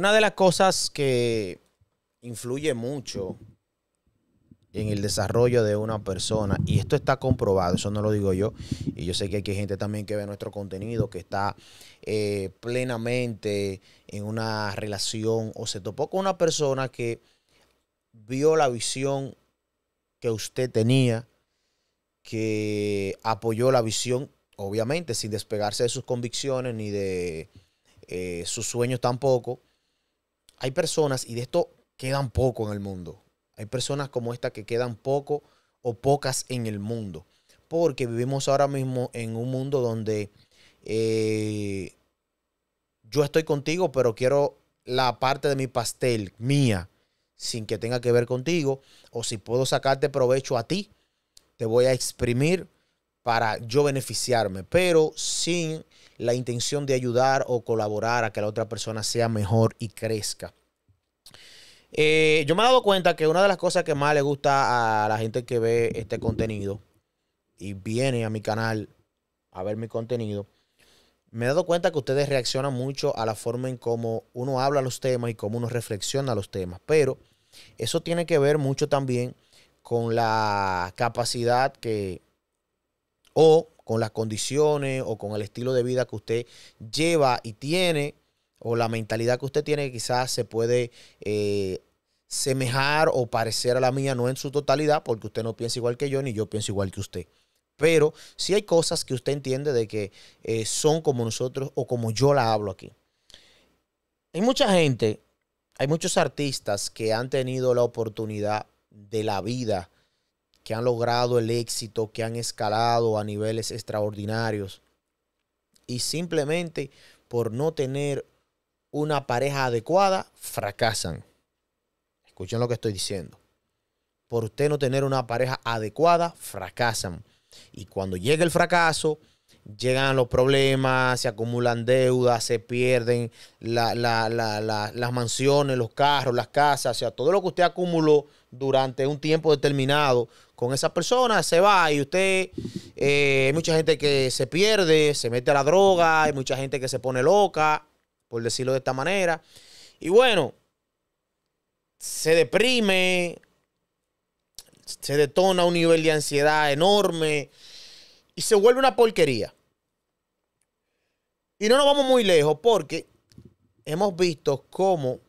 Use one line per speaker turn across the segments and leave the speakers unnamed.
una de las cosas que influye mucho en el desarrollo de una persona, y esto está comprobado, eso no lo digo yo, y yo sé que hay gente también que ve nuestro contenido, que está eh, plenamente en una relación o se topó con una persona que vio la visión que usted tenía, que apoyó la visión, obviamente, sin despegarse de sus convicciones ni de eh, sus sueños tampoco, hay personas, y de esto quedan poco en el mundo, hay personas como esta que quedan poco o pocas en el mundo, porque vivimos ahora mismo en un mundo donde eh, yo estoy contigo, pero quiero la parte de mi pastel mía, sin que tenga que ver contigo, o si puedo sacarte provecho a ti, te voy a exprimir para yo beneficiarme, pero sin la intención de ayudar o colaborar a que la otra persona sea mejor y crezca. Eh, yo me he dado cuenta que una de las cosas que más le gusta a la gente que ve este contenido y viene a mi canal a ver mi contenido, me he dado cuenta que ustedes reaccionan mucho a la forma en cómo uno habla los temas y cómo uno reflexiona los temas, pero eso tiene que ver mucho también con la capacidad que o con las condiciones o con el estilo de vida que usted lleva y tiene o la mentalidad que usted tiene quizás se puede eh, semejar o parecer a la mía, no en su totalidad, porque usted no piensa igual que yo ni yo pienso igual que usted. Pero sí hay cosas que usted entiende de que eh, son como nosotros o como yo la hablo aquí. Hay mucha gente, hay muchos artistas que han tenido la oportunidad de la vida que han logrado el éxito, que han escalado a niveles extraordinarios. Y simplemente por no tener una pareja adecuada, fracasan. Escuchen lo que estoy diciendo. Por usted no tener una pareja adecuada, fracasan. Y cuando llega el fracaso, llegan los problemas, se acumulan deudas, se pierden las mansiones, los carros, las casas, o sea, todo lo que usted acumuló durante un tiempo determinado con esa persona se va y usted, eh, hay mucha gente que se pierde, se mete a la droga, hay mucha gente que se pone loca, por decirlo de esta manera. Y bueno, se deprime, se detona un nivel de ansiedad enorme y se vuelve una porquería. Y no nos vamos muy lejos porque hemos visto cómo,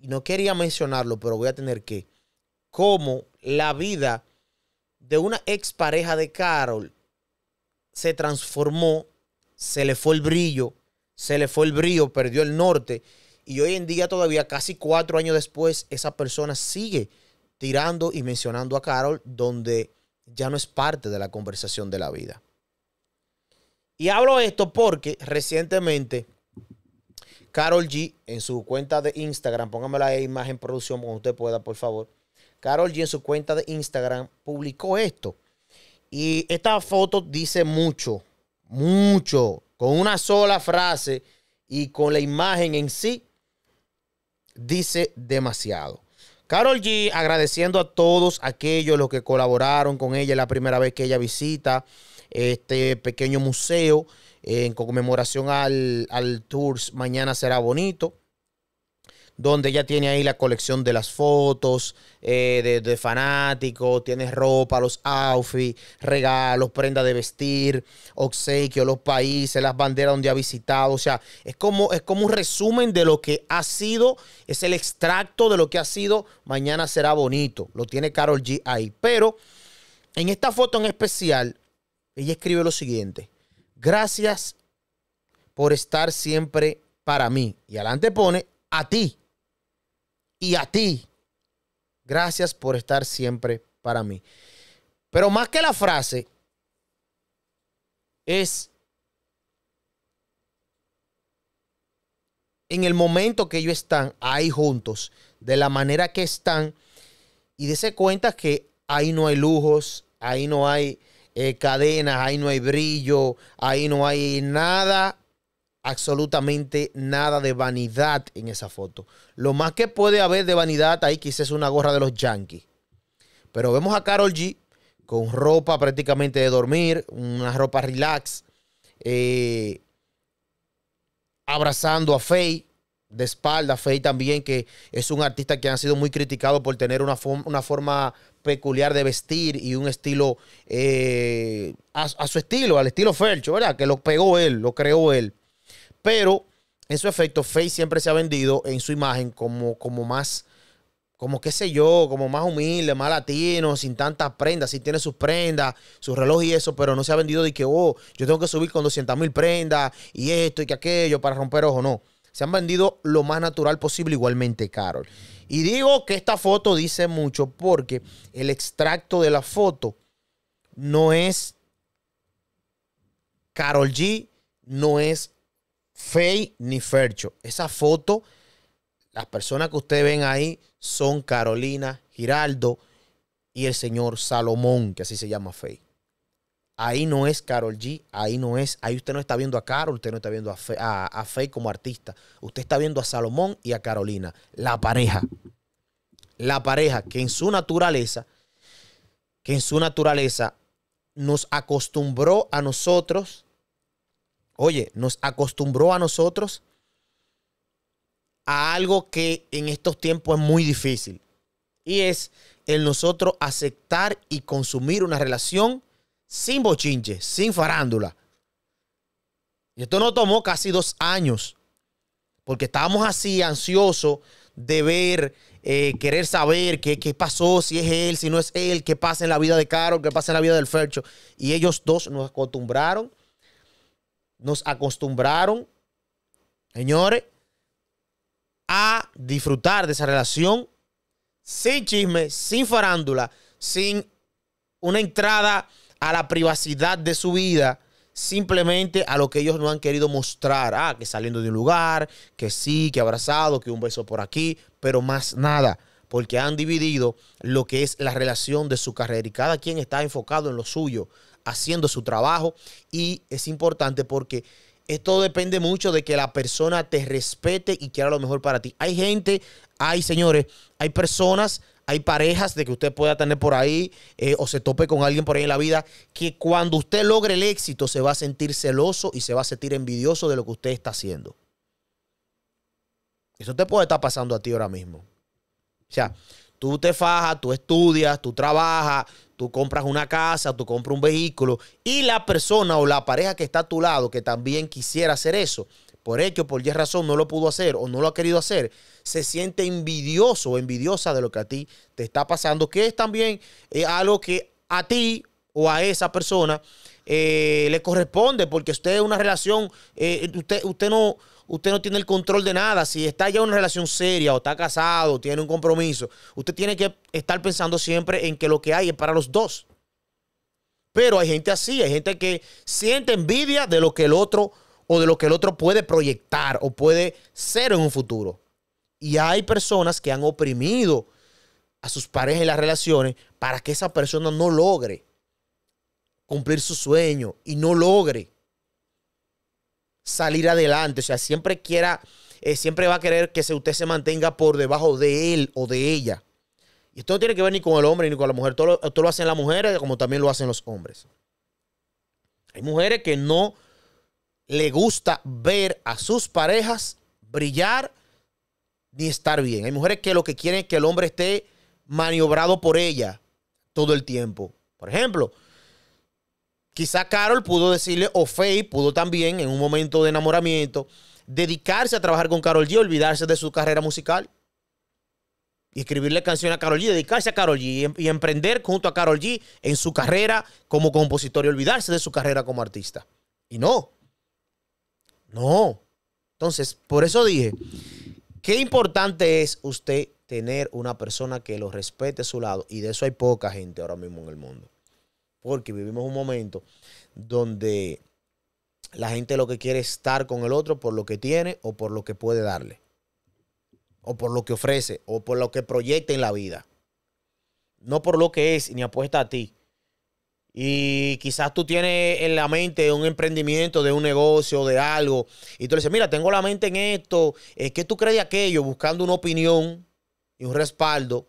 y no quería mencionarlo, pero voy a tener que, cómo la vida de una pareja de Carol se transformó, se le fue el brillo, se le fue el brillo, perdió el norte. Y hoy en día todavía, casi cuatro años después, esa persona sigue tirando y mencionando a Carol, donde ya no es parte de la conversación de la vida. Y hablo esto porque recientemente Carol G en su cuenta de Instagram, póngame la imagen producción como usted pueda, por favor. Carol G en su cuenta de Instagram publicó esto. Y esta foto dice mucho, mucho, con una sola frase y con la imagen en sí, dice demasiado. Carol G agradeciendo a todos aquellos los que colaboraron con ella la primera vez que ella visita este pequeño museo en conmemoración al, al Mañana será bonito donde ya tiene ahí la colección de las fotos eh, de, fanáticos, tiene ropa, los outfits, regalos, prendas de vestir, obsequios, los países, las banderas donde ha visitado. O sea, es como, es como un resumen de lo que ha sido, es el extracto de lo que ha sido. Mañana será bonito. Lo tiene Carol G ahí. Pero en esta foto en especial, ella escribe lo siguiente. Gracias por estar siempre para mí. Y adelante pone a ti y a ti. Gracias por estar siempre para mí. Pero más que la frase, es en el momento que ellos están ahí juntos, de la manera que están, y dese cuenta que ahí no hay lujos, ahí no hay eh, cadenas, ahí no hay brillo, ahí no hay nada absolutamente nada de vanidad en esa foto. Lo más que puede haber de vanidad ahí quizás es una gorra de los Yankees. Pero vemos a Carol G con ropa prácticamente de dormir, una ropa relax, eh, abrazando a Faye de espalda. Faye también, que es un artista que ha sido muy criticado por tener una, forma peculiar de vestir y un estilo eh, a, su estilo, al estilo Felcho ¿verdad? Que lo pegó él, lo creó él. Pero en su efecto, Face siempre se ha vendido en su imagen como, como más, como qué sé yo, como más humilde, más latino, sin tantas prendas, sí tiene sus prendas, sus relojes y eso, pero no se ha vendido de que, oh, yo tengo que subir con 200 mil prendas y esto y que aquello para romper ojo, no. Se han vendido lo más natural posible, igualmente, Carol. Y digo que esta foto dice mucho porque el extracto de la foto no es Carol G, no es Fey ni Fercho. Esa foto, las personas que usted ven ahí son Carolina Giraldo y el señor Salomón, que así se llama Fey. Ahí no es Carol G, ahí no es, ahí usted no está viendo a Carol, usted no está viendo a a como artista. Usted está viendo a Salomón y a Carolina, la pareja. La pareja que en su naturaleza, que en su naturaleza nos acostumbró a nosotros oye, nos acostumbró a nosotros a algo que en estos tiempos es muy difícil. Y es el nosotros aceptar y consumir una relación sin bochinche, sin farándula. Y esto nos tomó casi dos años, porque estábamos así ansiosos de ver, eh, querer saber qué, qué, pasó, si es él, si no es él, qué pasa en la vida de Carol, qué pasa en la vida del Fercho. Y ellos dos nos acostumbraron nos acostumbraron, señores, a disfrutar de esa relación sin chisme, sin farándula, sin una entrada a la privacidad de su vida, simplemente a lo que ellos no han querido mostrar. Ah, que saliendo de un lugar, que sí, que abrazado, que un beso por aquí, pero más nada, porque han dividido lo que es la relación de su carrera y cada quien está enfocado en lo suyo haciendo su trabajo y es importante porque esto depende mucho de que la persona te respete y quiera lo mejor para ti. Hay gente, hay señores, hay personas, hay parejas de que usted pueda tener por ahí eh, o se tope con alguien por ahí en la vida, que cuando usted logre el éxito se va a sentir celoso y se va a sentir envidioso de lo que usted está haciendo. Eso te puede estar pasando a ti ahora mismo. O sea, tú te fajas, tú estudias, tú trabajas, tú compras una casa, tú compras un vehículo y la persona o la pareja que está a tu lado que también quisiera hacer eso, por hecho, por ya razón no lo pudo hacer o no lo ha querido hacer, se siente envidioso o envidiosa de lo que a ti te está pasando, que es también eh, algo que a ti o a esa persona eh, le corresponde, porque usted es una relación, eh, usted, usted no, usted no tiene el control de nada. Si está ya en una relación seria o está casado, tiene un compromiso, usted tiene que estar pensando siempre en que lo que hay es para los dos. Pero hay gente así, hay gente que siente envidia de lo que el otro o de lo que el otro puede proyectar o puede ser en un futuro. Y hay personas que han oprimido a sus parejas en las relaciones para que esa persona no logre cumplir su sueño y no logre salir adelante. O sea, siempre quiera, eh, siempre va a querer que usted se mantenga por debajo de él o de ella. Y esto no tiene que ver ni con el hombre ni con la mujer. Todo lo, todo lo hacen las mujeres como también lo hacen los hombres. Hay mujeres que no le gusta ver a sus parejas brillar ni estar bien. Hay mujeres que lo que quieren es que el hombre esté maniobrado por ella todo el tiempo. Por ejemplo, Quizá Carol pudo decirle, o Faye pudo también, en un momento de enamoramiento, dedicarse a trabajar con Carol G, olvidarse de su carrera musical. Y escribirle canciones a Carol G, dedicarse a Carol G em-, y emprender junto a Carol G en su carrera como compositor y olvidarse de su carrera como artista. Y no. No. Entonces, por eso dije, qué importante es usted tener una persona que lo respete a su lado. Y de eso hay poca gente ahora mismo en el mundo porque vivimos un momento donde la gente lo que quiere es estar con el otro por lo que tiene o por lo que puede darle, o por lo que ofrece, o por lo que proyecta en la vida. No por lo que es ni apuesta a ti. Y quizás tú tienes en la mente un emprendimiento de un negocio, de algo, y tú le dices, mira, tengo la mente en esto, es que tú crees aquello, buscando una opinión y un respaldo,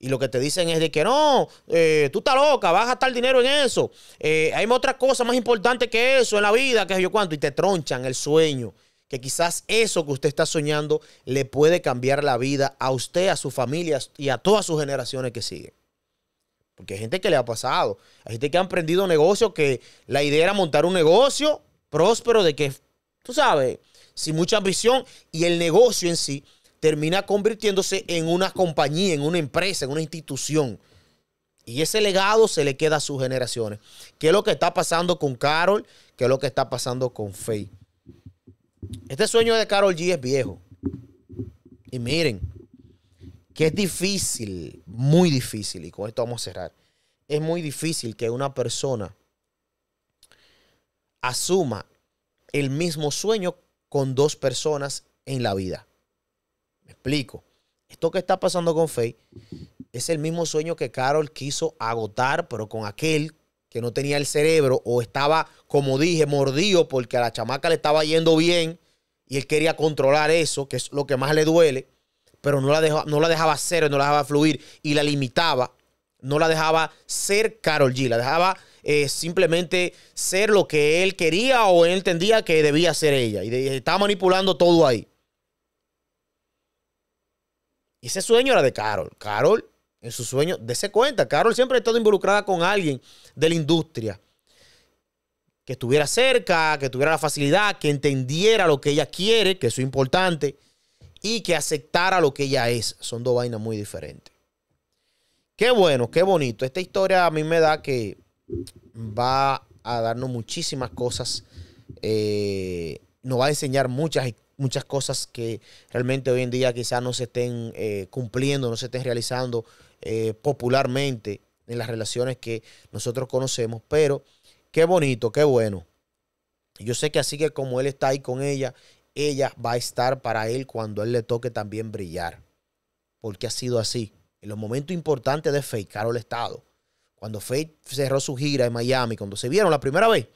y lo que te dicen es de que no, eh, tú estás loca, vas a gastar dinero en eso. Eh, hay otra cosa más importante que eso en la vida, que yo cuánto. Y te tronchan el sueño. Que quizás eso que usted está soñando le puede cambiar la vida a usted, a su familia y a todas sus generaciones que siguen. Porque hay gente que le ha pasado. Hay gente que ha emprendido negocios que la idea era montar un negocio próspero de que, tú sabes, sin mucha ambición y el negocio en sí termina convirtiéndose en una compañía, en una empresa, en una institución. Y ese legado se le queda a sus generaciones. ¿Qué es lo que está pasando con Carol? ¿Qué es lo que está pasando con Faye? Este sueño de Carol G es viejo. Y miren, que es difícil, muy difícil, y con esto vamos a cerrar. Es muy difícil que una persona asuma el mismo sueño con dos personas en la vida explico. Esto que está pasando con Faye es el mismo sueño que Carol quiso agotar, pero con aquel que no tenía el cerebro o estaba, como dije, mordido porque a la chamaca le estaba yendo bien y él quería controlar eso, que es lo que más le duele, pero no la, dejó, no la dejaba hacer, no la dejaba fluir y la limitaba, no la dejaba ser Carol G, la dejaba eh, simplemente ser lo que él quería o él entendía que debía ser ella y estaba manipulando todo ahí. Y ese sueño era de Carol. Carol, en su sueño, dése cuenta, Carol siempre ha estado involucrada con alguien de la industria. Que estuviera cerca, que tuviera la facilidad, que entendiera lo que ella quiere, que eso es importante, y que aceptara lo que ella es. Son dos vainas muy diferentes. Qué bueno, qué bonito. Esta historia a mí me da que va a darnos muchísimas cosas. Eh, nos va a enseñar muchas historias muchas cosas que realmente hoy en día quizás no se estén eh, cumpliendo, no se estén realizando eh, popularmente en las relaciones que nosotros conocemos, pero qué bonito, qué bueno. Yo sé que así que como él está ahí con ella, ella va a estar para él cuando él le toque también brillar, porque ha sido así. En los momentos importantes de Faith, Carol Estado, cuando Faye cerró su gira en Miami, cuando se vieron la primera vez,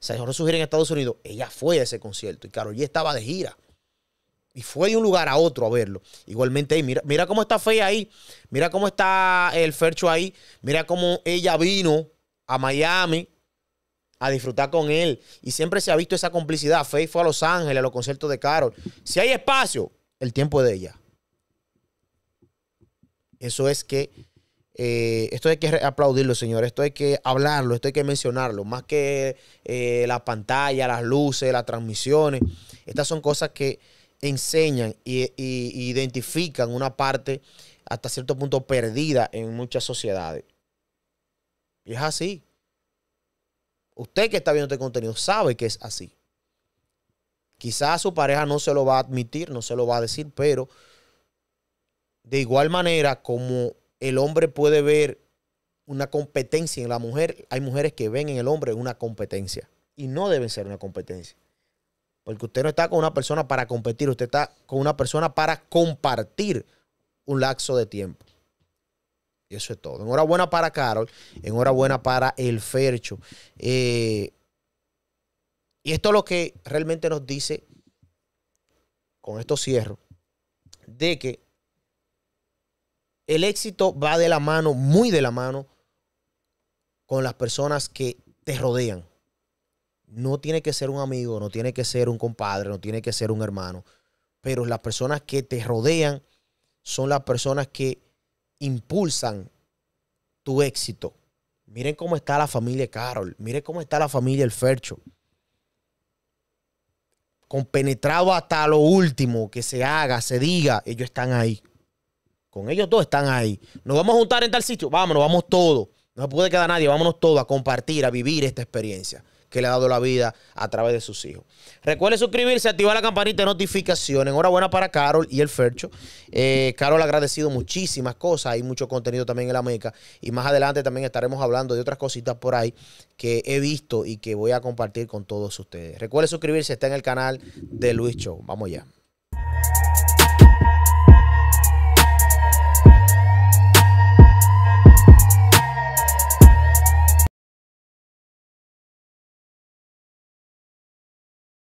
se cerró su gira en Estados Unidos, ella fue a ese concierto y Carol ya estaba de gira y fue de un lugar a otro a verlo. Igualmente, mira, mira cómo está Fey ahí, mira cómo está el Fercho ahí, mira cómo ella vino a Miami a disfrutar con él. Y siempre se ha visto esa complicidad. fey fue a Los Ángeles, a los conciertos de Carol. Si hay espacio, el tiempo es de ella. Eso es que, eh, esto hay que aplaudirlo, señor. Esto hay que hablarlo, esto hay que mencionarlo. Más que eh, la pantalla, las luces, las transmisiones. Estas son cosas que enseñan e identifican una parte hasta cierto punto perdida en muchas sociedades. Y es así. Usted que está viendo este contenido sabe que es así. Quizás su pareja no se lo va a admitir, no se lo va a decir, pero de igual manera como el hombre puede ver una competencia en la mujer, hay mujeres que ven en el hombre una competencia y no deben ser una competencia. Porque usted no está con una persona para competir, usted está con una persona para compartir un lapso de tiempo. Y eso es todo. Enhorabuena para Carol, enhorabuena para el Fercho. Eh, y esto es lo que realmente nos dice, con esto cierro, de que el éxito va de la mano, muy de la mano, con las personas que te rodean no tiene que ser un amigo, no tiene que ser un compadre, no tiene que ser un hermano, pero las personas que te rodean son las personas que impulsan tu éxito. Miren cómo está la familia Carol, miren cómo está la familia El Fercho. Compenetrado hasta lo último que se haga, se diga, ellos están ahí. Con ellos todos están ahí. Nos vamos a juntar en tal sitio, vámonos, vamos todos. No se puede quedar nadie, vámonos todos a compartir, a vivir esta experiencia que le ha dado la vida a través de sus hijos. Recuerde suscribirse, activar la campanita de notificaciones. Enhorabuena para Carol y el Fercho. Eh, Carol ha agradecido muchísimas cosas. Hay mucho contenido también en la meca. Y más adelante también estaremos hablando de otras cositas por ahí que he visto y que voy a compartir con todos ustedes. Recuerde suscribirse, está en el canal de Luis Show. Vamos ya.